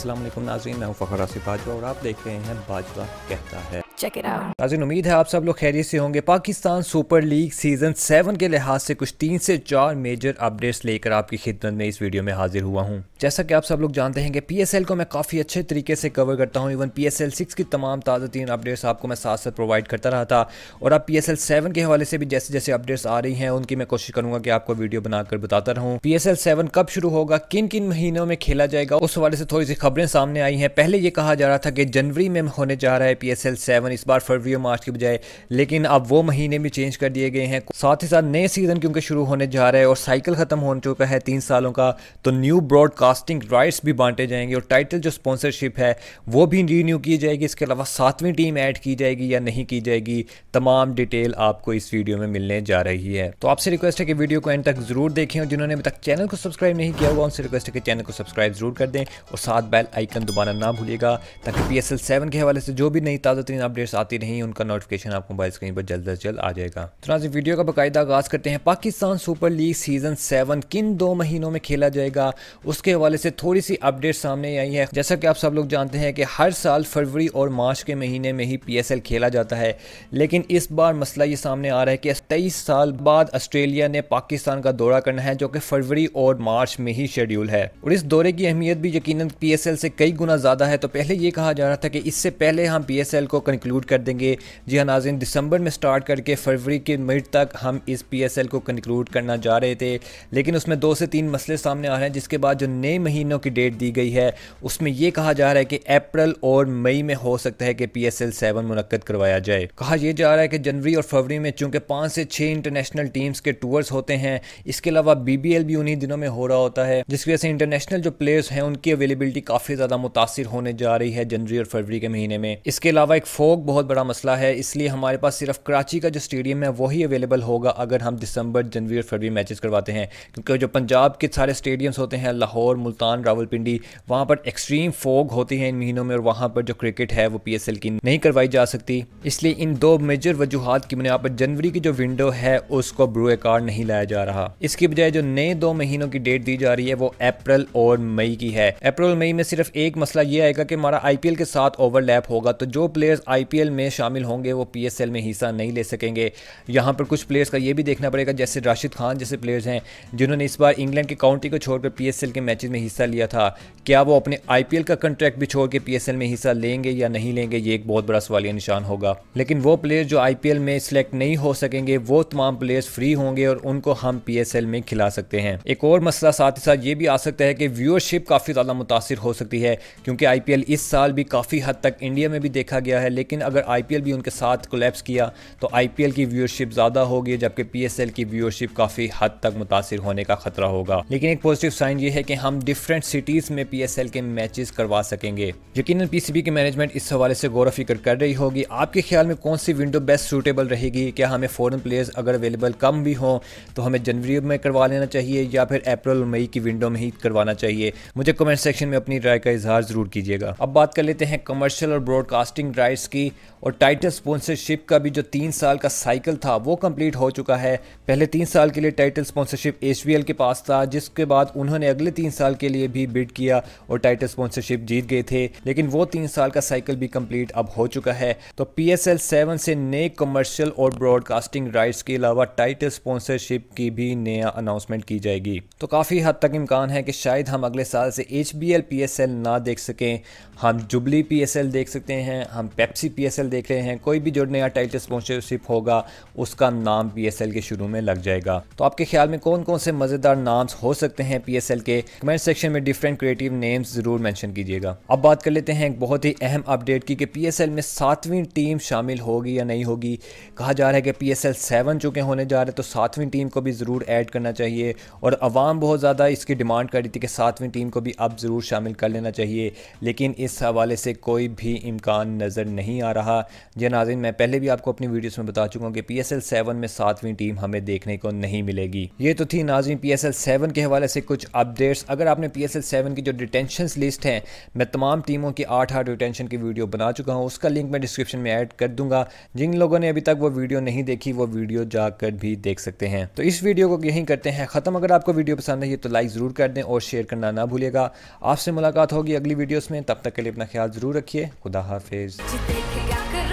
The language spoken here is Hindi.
असलम नाजीन मैं फ़खर आसिफ बाजवा और आप देख रहे हैं बाजवा कहता है चेक इट आउट नाजिन उम्मीद है आप सब लोग खैरियत से होंगे Pakistan super league season seven के लिहाज से कुछ तीन से चार मेजर अपडेट्स लेकर आपकी खिदमत में इस वीडियो में हाजिर हुआ हूँ जैसा कि आप सब लोग जानते हैं कि एल को मैं काफ़ी अच्छे तरीके से कवर करता हूँ इवन एल सिक्स की तमाम ताज़ा तीन अपडेट्स आपको मैं साथ साथ प्रोवाइड करता रहा था और एस एल सेवन के हवाले से भी जैसे जैसे अपडेट्स आ रही हैं उनकी मैं कोशिश करूंगा कि आपको वीडियो बनाकर बताता रहूँ एल सेवन कब शुरू होगा किन किन महीनों में खेला जाएगा उस हवाले से थोड़ी सी खबरें सामने आई हैं पहले ये कहा जा रहा था कि जनवरी में होने जा रहा है एल सेवन तकरीबन इस बार फरवरी और मार्च के बजाय लेकिन अब वो महीने भी चेंज कर दिए गए हैं साथ ही साथ नए सीज़न क्योंकि शुरू होने जा रहा है और साइकिल ख़त्म हो चुका है तीन सालों का तो न्यू ब्रॉडकास्टिंग राइट्स भी बांटे जाएंगे और टाइटल जो स्पॉन्सरशिप है वो भी रीन्यू की जाएगी इसके अलावा सातवीं टीम ऐड की जाएगी या नहीं की जाएगी तमाम डिटेल आपको इस वीडियो में मिलने जा रही है तो आपसे रिक्वेस्ट है कि वीडियो को एंड तक ज़रूर देखें और जिन्होंने अभी तक चैनल को सब्सक्राइब नहीं किया हुआ उनसे रिक्वेस्ट है कि चैनल को सब्सक्राइब ज़रूर कर दें और साथ बेल आइकन दोबारा ना भूलिएगा ताकि पी एस के हवाले से जो भी नई ताज़ा तरीन अपडेट अपडेट्स आती रहें उनका नोटिफिकेशन आपको मोबाइल स्क्रीन पर जल्द अज जल्द आ जाएगा तो ना वीडियो का बाकायदा आगाज़ करते हैं Pakistan super league season seven किन दो महीनों में खेला जाएगा उसके हवाले से थोड़ी सी अपडेट सामने आई है जैसा कि आप सब लोग जानते हैं कि हर साल फरवरी और मार्च के महीने में ही पी खेला जाता है लेकिन इस बार मसला ये सामने आ रहा है कि तेईस साल बाद ऑस्ट्रेलिया ने पाकिस्तान का दौरा करना है जो कि फरवरी और मार्च में ही शेड्यूल है और इस दौरे की अहमियत भी यकीन पी से कई गुना ज़्यादा है तो पहले ये कहा जा रहा था कि इससे पहले हम पी को कंक्लूड कंक्लूड कर देंगे जी हाँ नाजिन दिसंबर में स्टार्ट करके फरवरी के मिड तक हम इस पी एस एल को कंक्लूड करना जा रहे थे लेकिन उसमें दो से तीन मसले सामने आ रहे हैं जिसके बाद जो नए महीनों की डेट दी गई है उसमें यह कहा जा रहा है कि अप्रैल और मई में हो सकता है कि पी एस एल सेवन मुनद करवाया जाए कहा यह जा रहा है कि जनवरी और फरवरी में चूंकि पाँच से छः इंटरनेशनल टीम्स के टूर्स होते हैं इसके अलावा बी बी एल भी उन्हीं दिनों में हो रहा होता है जिसकी वजह से इंटरनेशनल जो प्लेयर्स हैं उनकी अवेलेबिलिटी काफ़ी ज़्यादा मुतासर होने जा रही है जनवरी और फरवरी के महीने में इसके अलावा एक फोर स्टॉक बहुत बड़ा मसला है इसलिए हमारे पास सिर्फ कराची का जो स्टेडियम है वही अवेलेबल होगा अगर हम दिसंबर जनवरी और फरवरी मैचेस करवाते हैं क्योंकि जो पंजाब के सारे स्टेडियम्स होते हैं लाहौर मुल्तान रावलपिंडी वहाँ पर एक्सट्रीम फोग होती है इन महीनों में और वहाँ पर जो क्रिकेट है वो पी की नहीं करवाई जा सकती इसलिए इन दो मेजर वजूहत की बुनियाद पर जनवरी की जो विंडो है उसको ब्रूएकार नहीं लाया जा रहा इसकी बजाय जो नए दो महीनों की डेट दी जा रही है वो अप्रैल और मई की है अप्रैल मई में सिर्फ एक मसला ये आएगा कि हमारा आई के साथ ओवरलैप होगा तो जो प्लेयर्स आई आई में शामिल होंगे वो पी में हिस्सा नहीं ले सकेंगे यहाँ पर कुछ प्लेयर्स का ये भी देखना पड़ेगा जैसे राशिद खान जैसे प्लेयर्स हैं जिन्होंने इस बार इंग्लैंड के काउंटी को छोड़कर पी के मैच में हिस्सा लिया था क्या वो अपने आई का कंट्रैक्ट भी छोड़ के पी में हिस्सा लेंगे या नहीं लेंगे ये एक बहुत बड़ा सवालिया निशान होगा लेकिन वो प्लेयर जो आई में सिलेक्ट नहीं हो सकेंगे वो तमाम प्लेयर्स फ्री होंगे और उनको हम पी में खिला सकते हैं एक और मसला साथ ही साथ ये भी आ सकता है कि व्यूअरशिप काफ़ी ज़्यादा मुतासर हो सकती है क्योंकि आई इस साल भी काफ़ी हद तक इंडिया में भी देखा गया है लेकिन लेकिन अगर आई भी उनके साथ कोलेप्स किया तो आई की व्यूअरशिप ज़्यादा होगी जबकि पी की व्यूअरशिप काफ़ी हद तक मुतासर होने का खतरा होगा लेकिन एक पॉजिटिव साइन ये है कि हम डिफरेंट सिटीज़ में पी के मैचेस करवा सकेंगे यकीन पी की मैनेजमेंट इस हवाले से गौर फिक्र कर रही होगी आपके ख्याल में कौन सी विंडो बेस्ट सूटेबल रहेगी क्या हमें फ़ॉरन प्लेयर्स अगर अवेलेबल कम भी हों तो हमें जनवरी में करवा लेना चाहिए या फिर अप्रैल मई की विंडो में ही करवाना चाहिए मुझे कमेंट सेक्शन में अपनी राय का इजहार ज़रूर कीजिएगा अब बात कर लेते हैं कमर्शियल और ब्रॉडकास्टिंग राइट्स की होगी और टाइटस स्पॉन्सरशिप का भी जो तीन साल का साइकिल था वो कंप्लीट हो चुका है पहले तीन साल के लिए टाइटल स्पॉन्सरशिप एस के पास था जिसके बाद उन्होंने अगले तीन साल के लिए भी बिड किया और टाइटल स्पॉन्सरशिप जीत गए थे लेकिन वो तीन साल का साइकिल भी कंप्लीट अब हो चुका है तो पी एस से नए कमर्शियल और ब्रॉडकास्टिंग राइट्स के अलावा टाइटल स्पॉन्सरशिप की भी नया अनाउंसमेंट की जाएगी तो काफ़ी हद तक इम्कान है कि शायद हम अगले साल से एच बी ना देख सकें हम जुबली पी देख सकते हैं हम पेप्सी पी देख रहे हैं कोई भी जो नया टाइटल स्पॉन्सरशिप होगा उसका नाम पी के शुरू में लग जाएगा तो आपके ख्याल में कौन कौन से मज़ेदार नाम्स हो सकते हैं पी के कमेंट सेक्शन में डिफरेंट क्रिएटिव नेम्स ज़रूर मैंशन कीजिएगा अब बात कर लेते हैं एक बहुत ही अहम अपडेट की कि पी में सातवीं टीम शामिल होगी या नहीं होगी कहा जा रहा है कि पी एस एल सेवन चुके होने जा रहे तो सातवीं टीम को भी ज़रूर ऐड करना चाहिए और आवाम बहुत ज़्यादा इसकी डिमांड कर रही थी कि सातवीं टीम को भी अब ज़रूर शामिल कर लेना चाहिए लेकिन इस हवाले से कोई भी इम्कान नज़र नहीं नहीं आ रहा जी नाजिन मैं पहले भी आपको अपनी वीडियोस में बता चुका हूँ कि पी एस एल सेवन में सातवीं टीम हमें देखने को नहीं मिलेगी ये तो थी नाजिन पी एस एल सेवन के हवाले से कुछ अपडेट्स अगर आपने पी एस एल सेवन की जो डिटेंशन लिस्ट है मैं तमाम टीमों की आठ आठ डिटेंशन की वीडियो बना चुका हूँ उसका लिंक मैं डिस्क्रिप्शन में ऐड कर दूंगा जिन लोगों ने अभी तक वो वीडियो नहीं देखी वो वीडियो जाकर भी देख सकते हैं तो इस वीडियो को यहीं करते हैं ख़त्म अगर आपको वीडियो पसंद है तो लाइक ज़रूर कर दें और शेयर करना ना भूलेगा आपसे मुलाकात होगी अगली वीडियोस में तब तक के लिए अपना ख्याल ज़रूर रखिए खुदा हाफिज़ Kagaka.